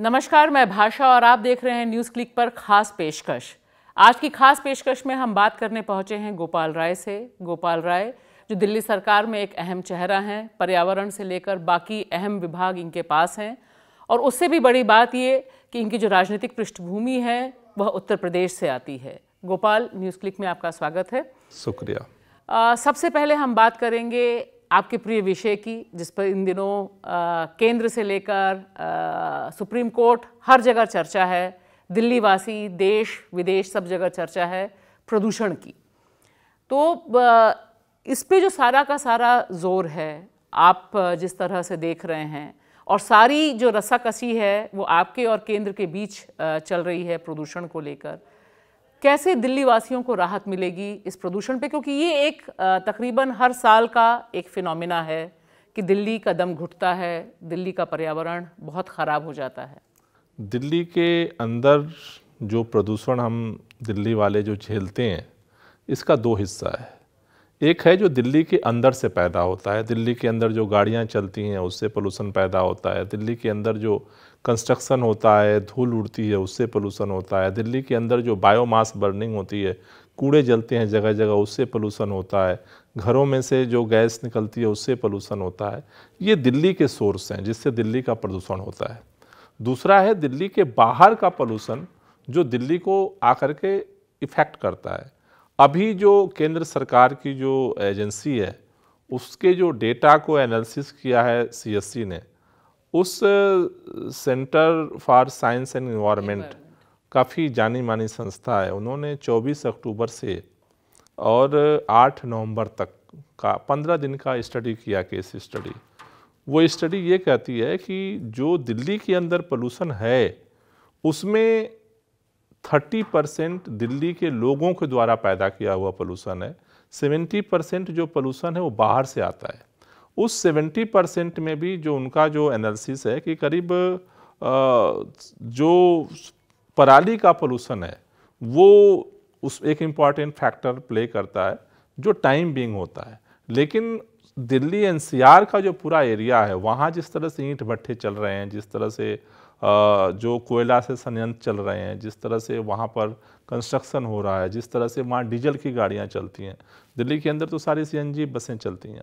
नमस्कार मैं भाषा और आप देख रहे हैं न्यूज़ क्लिक पर खास पेशकश आज की खास पेशकश में हम बात करने पहुंचे हैं गोपाल राय से गोपाल राय जो दिल्ली सरकार में एक अहम चेहरा हैं पर्यावरण से लेकर बाकी अहम विभाग इनके पास हैं और उससे भी बड़ी बात ये कि इनकी जो राजनीतिक पृष्ठभूमि है वह उत्तर प्रदेश से आती है गोपाल न्यूज़ क्लिक में आपका स्वागत है शुक्रिया सबसे पहले हम बात करेंगे आपके प्रिय विषय की जिस पर इन दिनों आ, केंद्र से लेकर सुप्रीम कोर्ट हर जगह चर्चा है दिल्लीवासी देश विदेश सब जगह चर्चा है प्रदूषण की तो इस पे जो सारा का सारा जोर है आप जिस तरह से देख रहे हैं और सारी जो रसाकसी है वो आपके और केंद्र के बीच चल रही है प्रदूषण को लेकर कैसे दिल्ली वासियों को राहत मिलेगी इस प्रदूषण पे क्योंकि ये एक तकरीबन हर साल का एक फिनोमिना है कि दिल्ली का दम घुटता है दिल्ली का पर्यावरण बहुत ख़राब हो जाता है दिल्ली के अंदर जो प्रदूषण हम दिल्ली वाले जो झेलते हैं इसका दो हिस्सा है एक है जो दिल्ली के अंदर से पैदा होता है दिल्ली के अंदर जो गाड़ियाँ चलती हैं उससे पोलूसन पैदा होता है दिल्ली के अंदर जो कंस्ट्रक्शन होता है धूल उड़ती है उससे पोलूसन होता है दिल्ली के अंदर जो बायोमास बर्निंग होती है कूड़े जलते हैं जगह जगह उससे पोलूसन होता है घरों में से जो गैस निकलती है उससे पोलूसन होता है ये दिल्ली के सोर्स हैं जिससे दिल्ली का प्रदूषण होता है दूसरा है दिल्ली के बाहर का पोलूसन जो दिल्ली को आकर के इफ़ेक्ट करता है अभी जो केंद्र सरकार की जो एजेंसी है उसके जो डेटा को एनालिसिस किया है सीएससी ने उस centre for science and environment काफ़ी जानी मानी संस्था है उन्होंने 24 अक्टूबर से और 8 नवंबर तक का 15 दिन का स्टडी किया केस स्टडी वो स्टडी ये कहती है कि जो दिल्ली के अंदर पोल्यूशन है उसमें थर्टी परसेंट दिल्ली के लोगों के द्वारा पैदा किया हुआ पोलूसन है सेवेंटी परसेंट जो पोलूसन है वो बाहर से आता है उस सेवेंटी परसेंट में भी जो उनका जो एनालिसिस है कि करीब जो पराली का पोलूसन है वो उस एक इम्पॉर्टेंट फैक्टर प्ले करता है जो टाइम बिंग होता है लेकिन दिल्ली एनसीआर का जो पूरा एरिया है वहाँ जिस तरह से ईंट भट्ठे चल रहे हैं जिस तरह से जो कोयला से संयंत्र चल रहे हैं जिस तरह से वहाँ पर कंस्ट्रक्शन हो रहा है जिस तरह से वहाँ डीजल की गाड़ियाँ चलती हैं दिल्ली के अंदर तो सारी सी बसें चलती हैं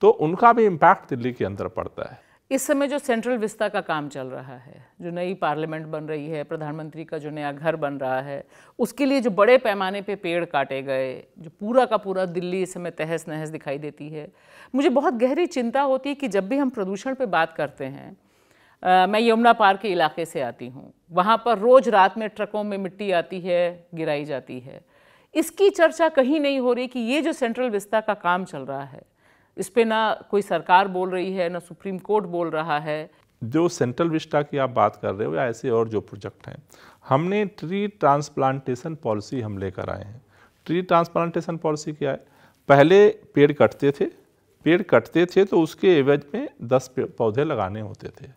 तो उनका भी इम्पैक्ट दिल्ली के अंदर पड़ता है इस समय जो सेंट्रल विस्ता का काम चल रहा है जो नई पार्लियामेंट बन रही है प्रधानमंत्री का जो नया घर बन रहा है उसके लिए जो बड़े पैमाने पे पेड़ काटे गए जो पूरा का पूरा दिल्ली इस समय तहस नहस दिखाई देती है मुझे बहुत गहरी चिंता होती है कि जब भी हम प्रदूषण पे बात करते हैं आ, मैं यमुना पार के इलाके से आती हूँ वहाँ पर रोज़ रात में ट्रकों में मिट्टी आती है गिराई जाती है इसकी चर्चा कहीं नहीं हो रही कि ये जो सेंट्रल विस्ता का काम चल रहा है इस पर ना कोई सरकार बोल रही है ना सुप्रीम कोर्ट बोल रहा है जो सेंट्रल विस्टा की आप बात कर रहे हो या ऐसे और जो प्रोजेक्ट हैं हमने ट्री ट्रांसप्लांटेशन पॉलिसी हम लेकर आए हैं ट्री ट्रांसप्लांटेशन पॉलिसी क्या है पहले पेड़ कटते थे पेड़ कटते थे तो उसके एवज में दस पौधे लगाने होते थे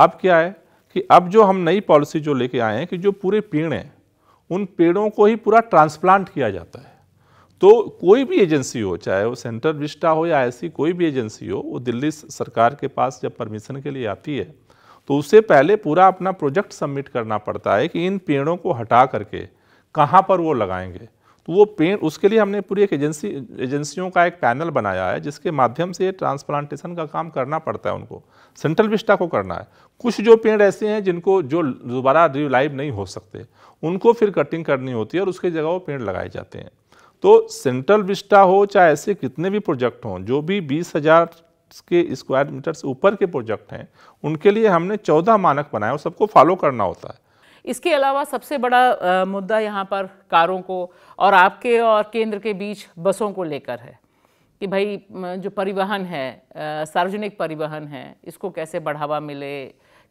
अब क्या है कि अब जो हम नई पॉलिसी जो लेके आए हैं कि जो पूरे पेड़ हैं उन पेड़ों को ही पूरा ट्रांसप्लांट किया जाता है तो कोई भी एजेंसी हो चाहे वो सेंट्रल विस्टा हो या ऐसी कोई भी एजेंसी हो वो दिल्ली सरकार के पास जब परमिशन के लिए आती है तो उससे पहले पूरा अपना प्रोजेक्ट सबमिट करना पड़ता है कि इन पेड़ों को हटा करके कहाँ पर वो लगाएंगे तो वो पेड़ उसके लिए हमने पूरी एक एजेंसी एजेंसियों का एक पैनल बनाया है जिसके माध्यम से ट्रांसप्लांटेशन का काम करना पड़ता है उनको सेंट्रल विस्टा को करना है कुछ जो पेड़ ऐसे हैं जिनको जो दोबारा रिलाइव नहीं हो सकते उनको फिर कटिंग करनी होती है और उसके जगह वो पेड़ लगाए जाते हैं तो सेंट्रल विस्टा हो चाहे ऐसे कितने भी प्रोजेक्ट हों जो भी बीस हज़ार के स्क्वायर मीटर से ऊपर के प्रोजेक्ट हैं उनके लिए हमने चौदह मानक बनाए और सबको फॉलो करना होता है इसके अलावा सबसे बड़ा आ, मुद्दा यहाँ पर कारों को और आपके और केंद्र के बीच बसों को लेकर है कि भाई जो परिवहन है सार्वजनिक परिवहन है इसको कैसे बढ़ावा मिले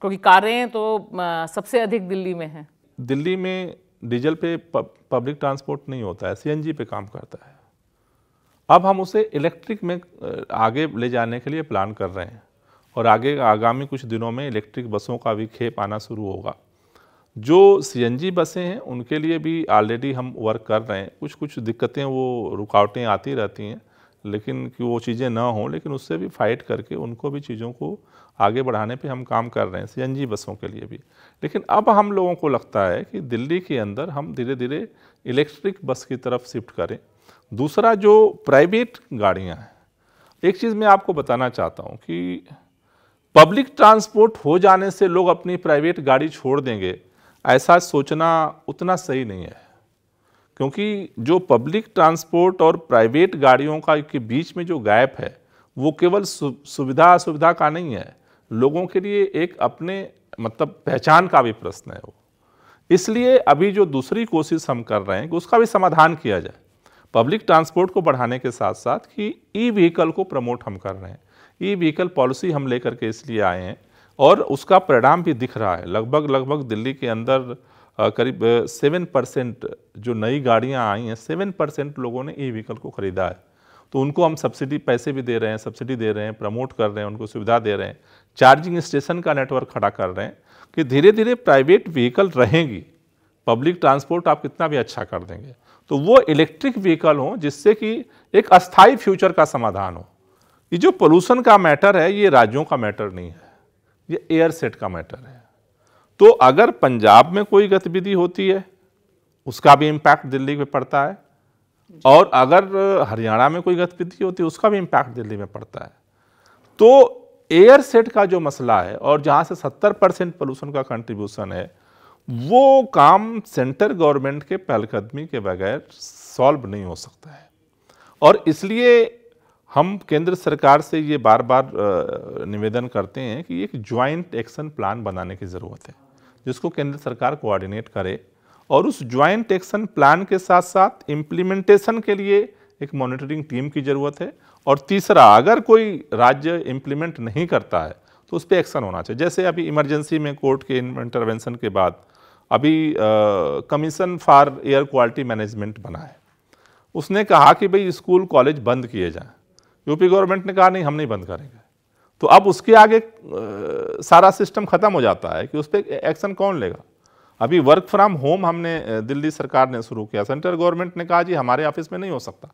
क्योंकि कारें तो सबसे अधिक दिल्ली में हैं दिल्ली में डीजल पे पब्लिक ट्रांसपोर्ट नहीं होता है सीएनजी पे काम करता है अब हम उसे इलेक्ट्रिक में आगे ले जाने के लिए प्लान कर रहे हैं और आगे आगामी कुछ दिनों में इलेक्ट्रिक बसों का भी खेप आना शुरू होगा जो सी बसें हैं उनके लिए भी ऑलरेडी हम वर्क कर रहे हैं कुछ कुछ दिक्कतें वो रुकावटें आती रहती हैं लेकिन कि वो चीज़ें ना हों लेकिन उससे भी फाइट करके उनको भी चीज़ों को आगे बढ़ाने पे हम काम कर रहे हैं सी बसों के लिए भी लेकिन अब हम लोगों को लगता है कि दिल्ली के अंदर हम धीरे धीरे इलेक्ट्रिक बस की तरफ शिफ्ट करें दूसरा जो प्राइवेट गाड़ियाँ हैं एक चीज़ मैं आपको बताना चाहता हूँ कि पब्लिक ट्रांसपोर्ट हो जाने से लोग अपनी प्राइवेट गाड़ी छोड़ देंगे ऐसा सोचना उतना सही नहीं है क्योंकि जो पब्लिक ट्रांसपोर्ट और प्राइवेट गाड़ियों का के बीच में जो गैप है वो केवल सुविधा असुविधा का नहीं है लोगों के लिए एक अपने मतलब पहचान का भी प्रश्न है वो इसलिए अभी जो दूसरी कोशिश हम कर रहे हैं कि उसका भी समाधान किया जाए पब्लिक ट्रांसपोर्ट को बढ़ाने के साथ साथ कि ई व्हीकल को प्रमोट हम कर रहे हैं ई व्हीकल पॉलिसी हम लेकर के इसलिए आए हैं और उसका परिणाम भी दिख रहा है लगभग लगभग दिल्ली के अंदर करीब सेवन परसेंट जो नई गाड़ियाँ आई हैं सेवन परसेंट लोगों ने ई व्हीकल को ख़रीदा है तो उनको हम सब्सिडी पैसे भी दे रहे हैं सब्सिडी दे रहे हैं प्रमोट कर रहे हैं उनको सुविधा दे रहे हैं चार्जिंग स्टेशन का नेटवर्क खड़ा कर रहे हैं कि धीरे धीरे प्राइवेट व्हीकल रहेंगी पब्लिक ट्रांसपोर्ट आप कितना भी अच्छा कर देंगे तो वो इलेक्ट्रिक व्हीकल हो जिससे कि एक अस्थाई फ्यूचर का समाधान हो ये जो पोल्यूशन का मैटर है ये राज्यों का मैटर नहीं है ये एयर सेट का मैटर है तो अगर पंजाब में कोई गतिविधि होती है उसका भी इम्पैक्ट दिल्ली पे पड़ता है और अगर हरियाणा में कोई गतिविधि होती है उसका भी इम्पैक्ट दिल्ली में पड़ता है तो एयर सेट का जो मसला है और जहाँ से 70 परसेंट पोल्यूशन का कंट्रीब्यूशन है वो काम सेंटर गवर्नमेंट के पहलकदमी के बगैर सॉल्व नहीं हो सकता है और इसलिए हम केंद्र सरकार से ये बार बार निवेदन करते हैं कि एक ज्वाइंट एक्शन प्लान बनाने की ज़रूरत है जिसको केंद्र सरकार कोऑर्डिनेट करे और उस ज्वाइंट एक्शन प्लान के साथ साथ इम्प्लीमेंटेशन के लिए एक मॉनिटरिंग टीम की ज़रूरत है और तीसरा अगर कोई राज्य इम्प्लीमेंट नहीं करता है तो उस पर एक्शन होना चाहिए जैसे अभी इमरजेंसी में कोर्ट के इंटरवेंशन के बाद अभी commission for air quality management बना है उसने कहा कि भाई स्कूल कॉलेज बंद किए जाएँ यूपी गवर्नमेंट ने कहा नहीं हम नहीं बंद करेंगे तो अब उसके आगे सारा सिस्टम ख़त्म हो जाता है कि उस पर एक्शन कौन लेगा अभी वर्क फ्रॉम होम हमने दिल्ली सरकार ने शुरू किया सेंट्रल गवर्नमेंट ने कहा जी हमारे ऑफिस में नहीं हो सकता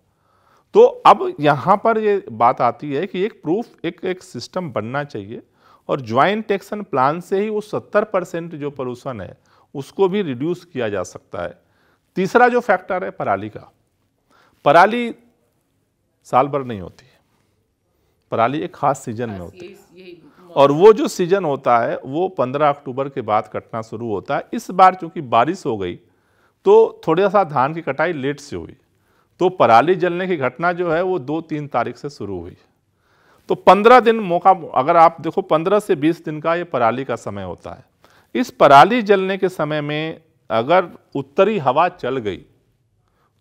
तो अब यहाँ पर ये बात आती है कि एक प्रूफ एक एक सिस्टम बनना चाहिए और ज्वाइंट एक्शन प्लान से ही वो सत्तर परसेंट जो पोल्यूशन है उसको भी रिड्यूस किया जा सकता है तीसरा जो फैक्टर है पराली का पराली साल भर नहीं होती पराली एक खास सीजन में होती है और वो जो सीजन होता है वो 15 अक्टूबर के बाद कटना शुरू होता है इस बार चूंकि बारिश हो गई तो थोड़ा सा धान की कटाई लेट से हुई तो पराली जलने की घटना जो है वो दो तीन तारीख से शुरू हुई तो पंद्रह दिन मौका अगर आप देखो पंद्रह से बीस दिन का ये पराली का समय होता है इस पराली जलने के समय में अगर उत्तरी हवा चल गई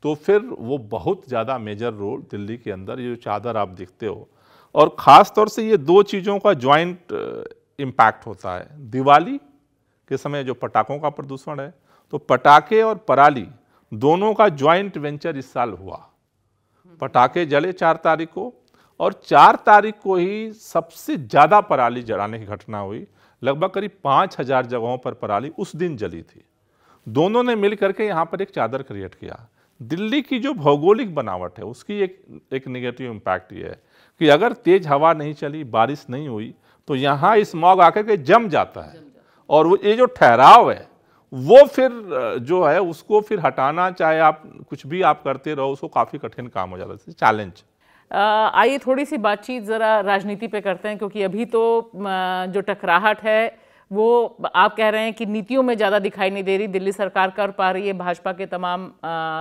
तो फिर वो बहुत ज़्यादा मेजर रोल दिल्ली के अंदर ये चादर आप देखते हो और ख़ास तौर से ये दो चीज़ों का ज्वाइंट इम्पैक्ट होता है दिवाली के समय जो पटाखों का प्रदूषण है तो पटाखे और पराली दोनों का ज्वाइंट वेंचर इस साल हुआ पटाखे जले चार तारीख को और चार तारीख को ही सबसे ज़्यादा पराली जलाने की घटना हुई लगभग करीब पाँच हज़ार जगहों पर पराली उस दिन जली थी दोनों ने मिल करके यहाँ पर एक चादर क्रिएट किया दिल्ली की जो भौगोलिक बनावट है उसकी एक एक निगेटिव इम्पैक्ट ये है कि अगर तेज हवा नहीं चली बारिश नहीं हुई तो यहाँ स्मॉग आकर के जम जाता है और वो ये जो ठहराव है वो फिर जो है उसको फिर हटाना चाहे आप कुछ भी आप करते रहो उसको काफ़ी कठिन काम हो जाता है चैलेंज आइए थोड़ी सी बातचीत ज़रा राजनीति पे करते हैं क्योंकि अभी तो जो टकराहट है वो आप कह रहे हैं कि नीतियों में ज़्यादा दिखाई नहीं दे रही दिल्ली सरकार कर पा रही है भाजपा के तमाम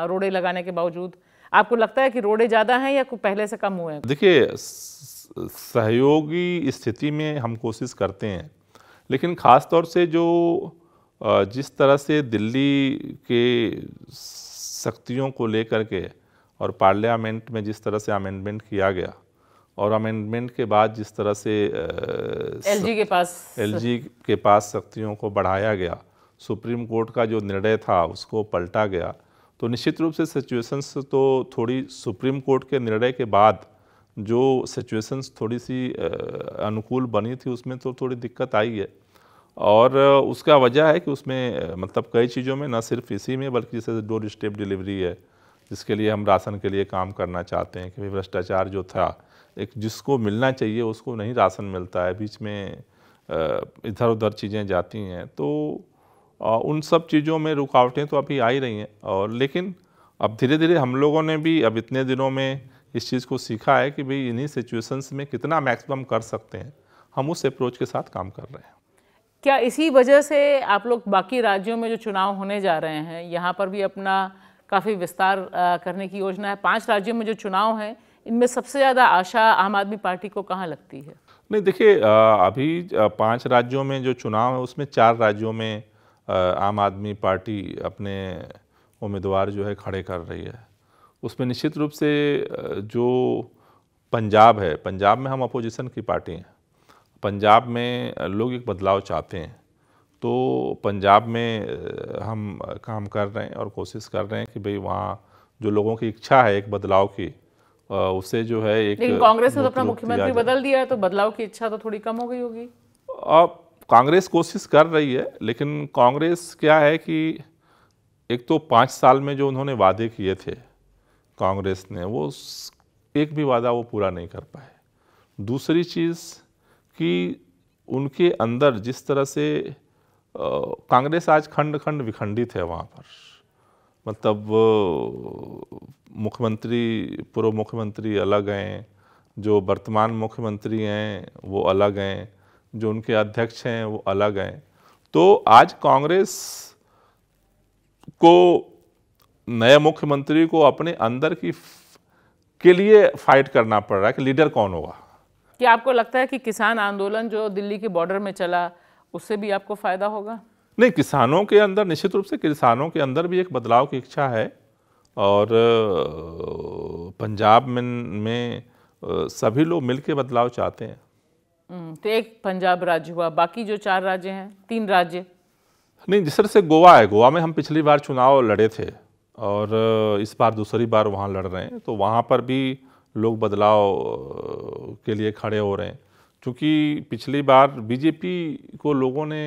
रोड़े लगाने के बावजूद आपको लगता है कि रोडे ज़्यादा हैं या पहले से कम हुए हैं देखिए सहयोगी स्थिति में हम कोशिश करते हैं लेकिन ख़ास तौर से जो जिस तरह से दिल्ली के शक्तियों को लेकर के और पार्लियामेंट में जिस तरह से अमेंडमेंट किया गया और अमेंडमेंट के बाद जिस तरह से एलजी के पास एलजी के पास शक्तियों को बढ़ाया गया सुप्रीम कोर्ट का जो निर्णय था उसको पलटा गया तो निश्चित रूप से सिचुएशंस तो थोड़ी सुप्रीम कोर्ट के निर्णय के बाद जो सिचुएशंस थोड़ी सी अनुकूल बनी थी उसमें तो थोड़ी दिक्कत आई है और उसका वजह है कि उसमें मतलब कई चीज़ों में ना सिर्फ इसी में बल्कि जैसे डोर स्टेप डिलीवरी है जिसके लिए हम राशन के लिए काम करना चाहते हैं कि भ्रष्टाचार जो था एक जिसको मिलना चाहिए उसको नहीं राशन मिलता है बीच में इधर उधर चीज़ें जाती हैं तो उन सब चीज़ों में रुकावटें तो अभी आ ही रही हैं और लेकिन अब धीरे धीरे हम लोगों ने भी अब इतने दिनों में इस चीज़ को सीखा है कि भाई इन्हीं सिचुएशंस में कितना मैक्सिमम कर सकते हैं हम उस अप्रोच के साथ काम कर रहे हैं क्या इसी वजह से आप लोग बाकी राज्यों में जो चुनाव होने जा रहे हैं यहाँ पर भी अपना काफ़ी विस्तार करने की योजना है पाँच राज्यों में जो चुनाव हैं इनमें सबसे ज़्यादा आशा आम आदमी पार्टी को कहाँ लगती है नहीं देखिए अभी पाँच राज्यों में जो चुनाव है उसमें चार राज्यों में आम आदमी पार्टी अपने उम्मीदवार जो है खड़े कर रही है उसमें निश्चित रूप से जो पंजाब है पंजाब में हम अपोजिशन की पार्टी हैं पंजाब में लोग एक बदलाव चाहते हैं तो पंजाब में हम काम कर रहे हैं और कोशिश कर रहे हैं कि भाई वहाँ जो लोगों की इच्छा है एक बदलाव की उसे जो है एक कांग्रेस ने तो अपना मुख्यमंत्री बदल दिया है तो बदलाव की इच्छा तो थोड़ी कम हो गई होगी अब कांग्रेस कोशिश कर रही है लेकिन कांग्रेस क्या है कि एक तो पाँच साल में जो उन्होंने वादे किए थे कांग्रेस ने वो एक भी वादा वो पूरा नहीं कर पाए दूसरी चीज़ कि उनके अंदर जिस तरह से कांग्रेस आज खंड खंड विखंडित है वहाँ पर मतलब मुख्यमंत्री पूर्व मुख्यमंत्री अलग हैं जो वर्तमान मुख्यमंत्री हैं वो अलग हैं जो उनके अध्यक्ष हैं वो अलग हैं तो आज कांग्रेस को नए मुख्यमंत्री को अपने अंदर की के लिए फाइट करना पड़ रहा है कि लीडर कौन होगा क्या आपको लगता है कि किसान आंदोलन जो दिल्ली के बॉर्डर में चला उससे भी आपको फायदा होगा नहीं किसानों के अंदर निश्चित रूप से किसानों के अंदर भी एक बदलाव की इच्छा है और पंजाब में, में सभी लोग मिलकर बदलाव चाहते हैं हम्म, तो एक पंजाब राज्य हुआ बाकी जो चार राज्य हैं तीन राज्य नहीं जिस तरह से गोवा है गोवा में हम पिछली बार चुनाव लड़े थे और इस बार दूसरी बार वहाँ लड़ रहे हैं तो वहाँ पर भी लोग बदलाव के लिए खड़े हो रहे हैं क्योंकि पिछली बार बीजेपी को लोगों ने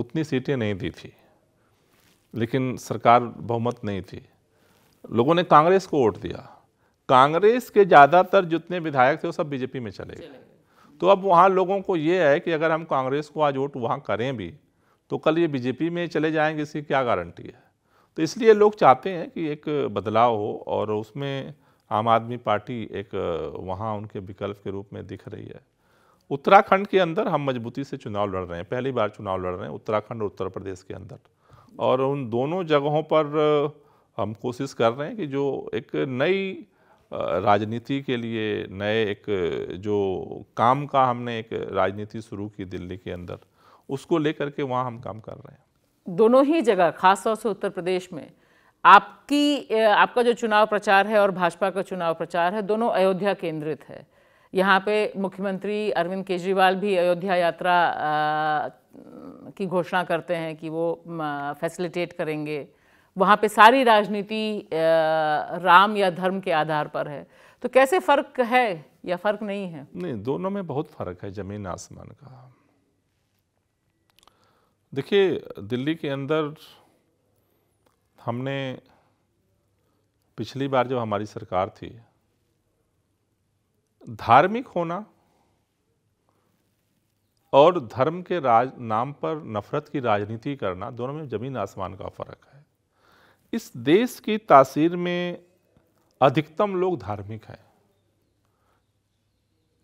उतनी सीटें नहीं दी थी लेकिन सरकार बहुमत नहीं थी लोगों ने कांग्रेस को वोट दिया कांग्रेस के ज़्यादातर जितने विधायक थे वो सब बीजेपी में चले गए तो अब वहाँ लोगों को ये है कि अगर हम कांग्रेस को आज वोट वहाँ करें भी तो कल ये बीजेपी में चले जाएंगे इसकी क्या गारंटी है तो इसलिए लोग चाहते हैं कि एक बदलाव हो और उसमें आम आदमी पार्टी एक वहाँ उनके विकल्प के रूप में दिख रही है उत्तराखंड के अंदर हम मजबूती से चुनाव लड़ रहे हैं पहली बार चुनाव लड़ रहे हैं उत्तराखंड और उत्तर प्रदेश के अंदर और उन दोनों जगहों पर हम कोशिश कर रहे हैं कि जो एक नई राजनीति के लिए नए एक जो काम का हमने एक राजनीति शुरू की दिल्ली के अंदर उसको लेकर के वहाँ हम काम कर रहे हैं दोनों ही जगह खासतौर से उत्तर प्रदेश में आपकी आपका जो चुनाव प्रचार है और भाजपा का चुनाव प्रचार है दोनों अयोध्या केंद्रित है यहाँ पे मुख्यमंत्री अरविंद केजरीवाल भी अयोध्या यात्रा की घोषणा करते हैं कि वो फैसिलिटेट करेंगे वहाँ पे सारी राजनीति राम या धर्म के आधार पर है तो कैसे फ़र्क है या फ़र्क नहीं है नहीं दोनों में बहुत फ़र्क है ज़मीन आसमान का देखिए दिल्ली के अंदर हमने पिछली बार जब हमारी सरकार थी धार्मिक होना और धर्म के राज नाम पर नफरत की राजनीति करना दोनों में ज़मीन आसमान का फ़र्क है इस देश की तासीर में अधिकतम लोग धार्मिक हैं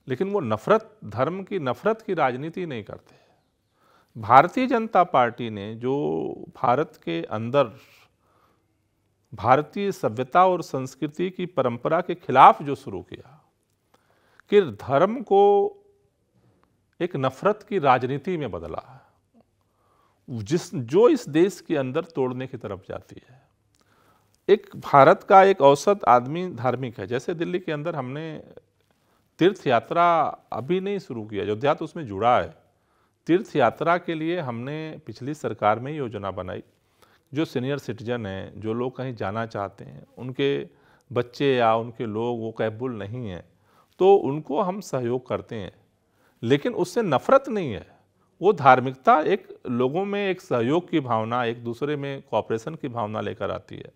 लेकिन वो नफरत धर्म की नफरत की राजनीति नहीं करते भारतीय जनता पार्टी ने जो भारत के अंदर भारतीय सभ्यता और संस्कृति की परंपरा के खिलाफ जो शुरू किया कि धर्म को एक नफरत की राजनीति में बदला है जिस जो इस देश के अंदर तोड़ने की तरफ जाती है एक भारत का एक औसत आदमी धार्मिक है जैसे दिल्ली के अंदर हमने तीर्थ यात्रा अभी नहीं शुरू की अयोध्या तो उसमें जुड़ा है तीर्थ यात्रा के लिए हमने पिछली सरकार में योजना बनाई जो सीनियर सिटीजन हैं जो लोग कहीं जाना चाहते हैं उनके बच्चे या उनके लोग वो कैबुल नहीं हैं तो उनको हम सहयोग करते हैं लेकिन उससे नफ़रत नहीं है वो धार्मिकता एक लोगों में एक सहयोग की भावना एक दूसरे में कॉपरेशन की भावना लेकर आती है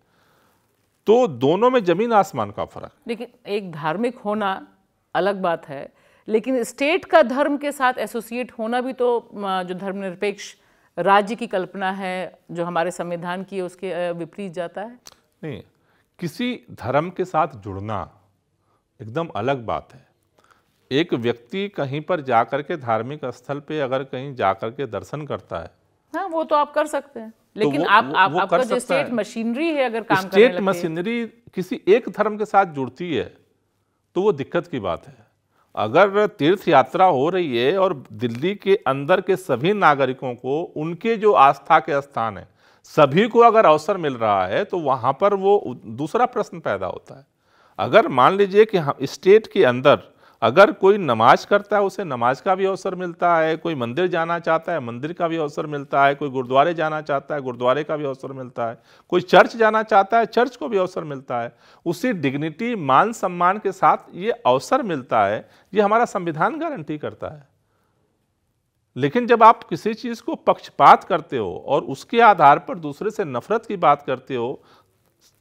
तो दोनों में जमीन आसमान का फर्क लेकिन एक धार्मिक होना अलग बात है लेकिन स्टेट का धर्म के साथ एसोसिएट होना भी तो जो धर्मनिरपेक्ष राज्य की कल्पना है जो हमारे संविधान की है उसके विपरीत जाता है नहीं किसी धर्म के साथ जुड़ना एकदम अलग बात है एक व्यक्ति कहीं पर जाकर के धार्मिक स्थल पे अगर कहीं जाकर के दर्शन करता है हाँ वो तो आप कर सकते हैं तो लेकिन तो आप, वो, आप वो आपका जो स्टेट मशीनरी है अगर तो काम स्टेट मशीनरी किसी एक धर्म के साथ जुड़ती है तो वो दिक्कत की बात है अगर तीर्थ यात्रा हो रही है और दिल्ली के अंदर के सभी नागरिकों को उनके जो आस्था के स्थान है सभी को अगर अवसर मिल रहा है तो वहाँ पर वो दूसरा प्रश्न पैदा होता है अगर मान लीजिए कि हम स्टेट के अंदर अगर कोई नमाज करता है उसे नमाज का भी अवसर मिलता है कोई मंदिर जाना चाहता है मंदिर का भी अवसर मिलता है कोई गुरुद्वारे जाना चाहता है गुरुद्वारे का भी अवसर मिलता है कोई चर्च जाना चाहता है चर्च को भी अवसर मिलता है उसी डिग्निटी मान सम्मान के साथ ये अवसर मिलता है ये हमारा संविधान गारंटी करता है लेकिन जब आप किसी चीज़ को पक्षपात करते हो और उसके आधार पर दूसरे से नफरत की बात करते हो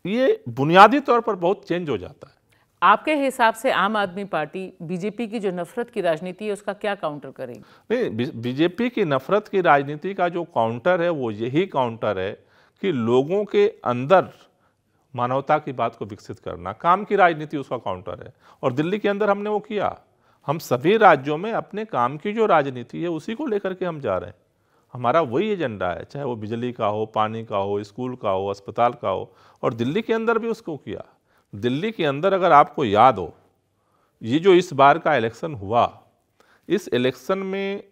ये बुनियादी तौर पर बहुत चेंज हो जाता है आपके हिसाब से आम आदमी पार्टी बीजेपी की जो नफरत की राजनीति है उसका क्या काउंटर करेगी नहीं बीजेपी की नफरत की राजनीति का जो काउंटर है वो यही काउंटर है कि लोगों के अंदर मानवता की बात को विकसित करना काम की राजनीति उसका काउंटर है और दिल्ली के अंदर हमने वो किया हम सभी राज्यों में अपने काम की जो राजनीति है उसी को लेकर के हम जा रहे हैं हमारा वही एजेंडा है चाहे वो बिजली का हो पानी का हो स्कूल का हो अस्पताल का हो और दिल्ली के अंदर भी उसको किया दिल्ली के अंदर अगर आपको याद हो ये जो इस बार का इलेक्शन हुआ इस इलेक्शन में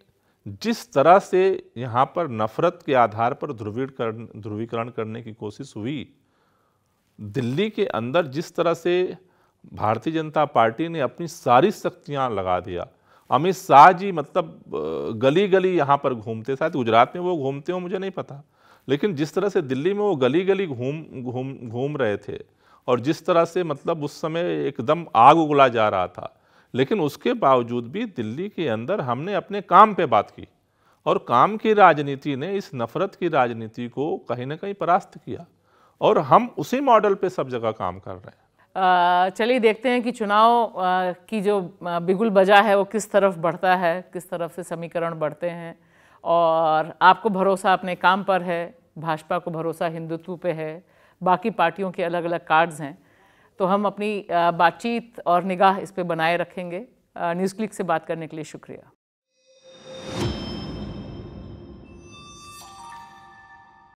जिस तरह से यहाँ पर नफ़रत के आधार पर ध्रुवीकरण ध्रुवीकरण करने की कोशिश हुई दिल्ली के अंदर जिस तरह से भारतीय जनता पार्टी ने अपनी सारी शक्तियाँ लगा दिया अमित शाह जी मतलब गली गली यहाँ पर घूमते शायद गुजरात में वो घूमते हो मुझे नहीं पता लेकिन जिस तरह से दिल्ली में वो गली गली घूम घूम घूम रहे थे और जिस तरह से मतलब उस समय एकदम आग उगला जा रहा था लेकिन उसके बावजूद भी दिल्ली के अंदर हमने अपने काम पे बात की और काम की राजनीति ने इस नफ़रत की राजनीति को कहीं ना कहीं परास्त किया और हम उसी मॉडल पे सब जगह काम कर रहे हैं चलिए देखते हैं कि चुनाव की जो बिगुल बजा है वो किस तरफ बढ़ता है किस तरफ से समीकरण बढ़ते हैं और आपको भरोसा अपने काम पर है भाजपा को भरोसा हिंदुत्व पे है बाकी पार्टियों के अलग अलग कार्ड्स हैं तो हम अपनी बातचीत और निगाह इस पर बनाए रखेंगे न्यूज़ क्लिक से बात करने के लिए शुक्रिया